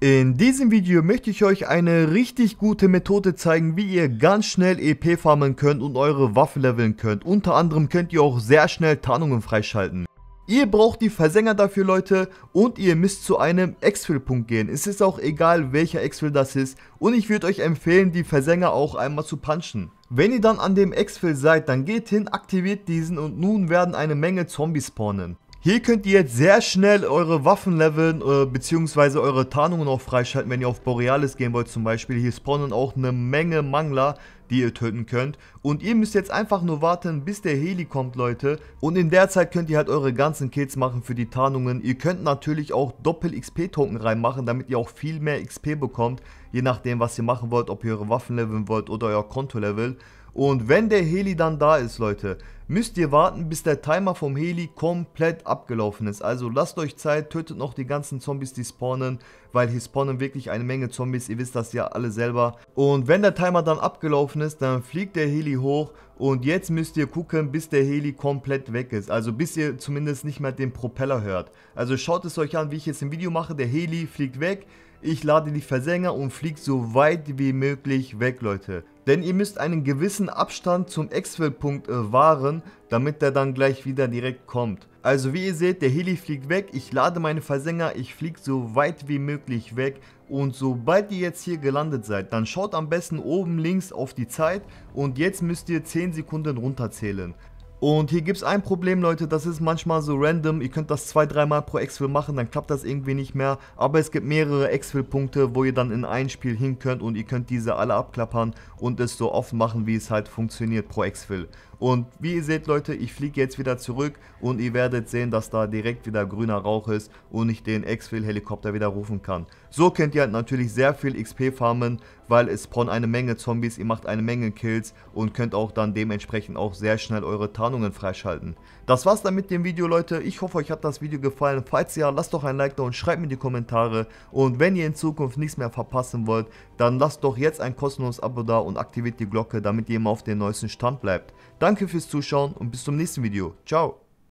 In diesem Video möchte ich euch eine richtig gute Methode zeigen, wie ihr ganz schnell EP farmen könnt und eure Waffe leveln könnt. Unter anderem könnt ihr auch sehr schnell Tarnungen freischalten. Ihr braucht die Versänger dafür Leute und ihr müsst zu einem Exfil Punkt gehen. Es ist auch egal welcher Exfil das ist und ich würde euch empfehlen die Versänger auch einmal zu punchen. Wenn ihr dann an dem Exfil seid, dann geht hin, aktiviert diesen und nun werden eine Menge Zombies spawnen. Hier könnt ihr jetzt sehr schnell eure Waffen leveln, äh, beziehungsweise eure Tarnungen auch freischalten, wenn ihr auf Borealis gehen wollt zum Beispiel. Hier spawnen auch eine Menge Mangler, die ihr töten könnt. Und ihr müsst jetzt einfach nur warten, bis der Heli kommt, Leute. Und in der Zeit könnt ihr halt eure ganzen Kills machen für die Tarnungen. Ihr könnt natürlich auch Doppel-XP-Token reinmachen, damit ihr auch viel mehr XP bekommt. Je nachdem, was ihr machen wollt, ob ihr eure Waffen leveln wollt oder euer Konto leveln. Und wenn der Heli dann da ist, Leute, müsst ihr warten, bis der Timer vom Heli komplett abgelaufen ist. Also lasst euch Zeit, tötet noch die ganzen Zombies, die spawnen, weil hier spawnen wirklich eine Menge Zombies, ihr wisst das ja alle selber. Und wenn der Timer dann abgelaufen ist, dann fliegt der Heli hoch und jetzt müsst ihr gucken, bis der Heli komplett weg ist. Also bis ihr zumindest nicht mehr den Propeller hört. Also schaut es euch an, wie ich jetzt im Video mache. Der Heli fliegt weg. Ich lade die Versänger und fliege so weit wie möglich weg, Leute. Denn ihr müsst einen gewissen Abstand zum Exfil-Punkt äh, wahren, damit der dann gleich wieder direkt kommt. Also wie ihr seht, der Heli fliegt weg, ich lade meine Versänger, ich fliege so weit wie möglich weg und sobald ihr jetzt hier gelandet seid, dann schaut am besten oben links auf die Zeit und jetzt müsst ihr 10 Sekunden runterzählen. Und hier gibt es ein Problem, Leute, das ist manchmal so random. Ihr könnt das 2-3 Mal pro Exfil machen, dann klappt das irgendwie nicht mehr. Aber es gibt mehrere Exfil-Punkte, wo ihr dann in ein Spiel hin könnt und ihr könnt diese alle abklappern und es so oft machen, wie es halt funktioniert pro Exfil. Und wie ihr seht Leute, ich fliege jetzt wieder zurück und ihr werdet sehen, dass da direkt wieder grüner Rauch ist und ich den Exfil Helikopter wieder rufen kann. So könnt ihr halt natürlich sehr viel XP farmen, weil es spawnen eine Menge Zombies, ihr macht eine Menge Kills und könnt auch dann dementsprechend auch sehr schnell eure Tarnungen freischalten. Das war's dann mit dem Video Leute, ich hoffe euch hat das Video gefallen, falls ja, lasst doch ein Like da und schreibt mir die Kommentare und wenn ihr in Zukunft nichts mehr verpassen wollt, dann lasst doch jetzt ein kostenloses Abo da und aktiviert die Glocke, damit ihr immer auf dem neuesten Stand bleibt. Danke Danke fürs Zuschauen und bis zum nächsten Video. Ciao.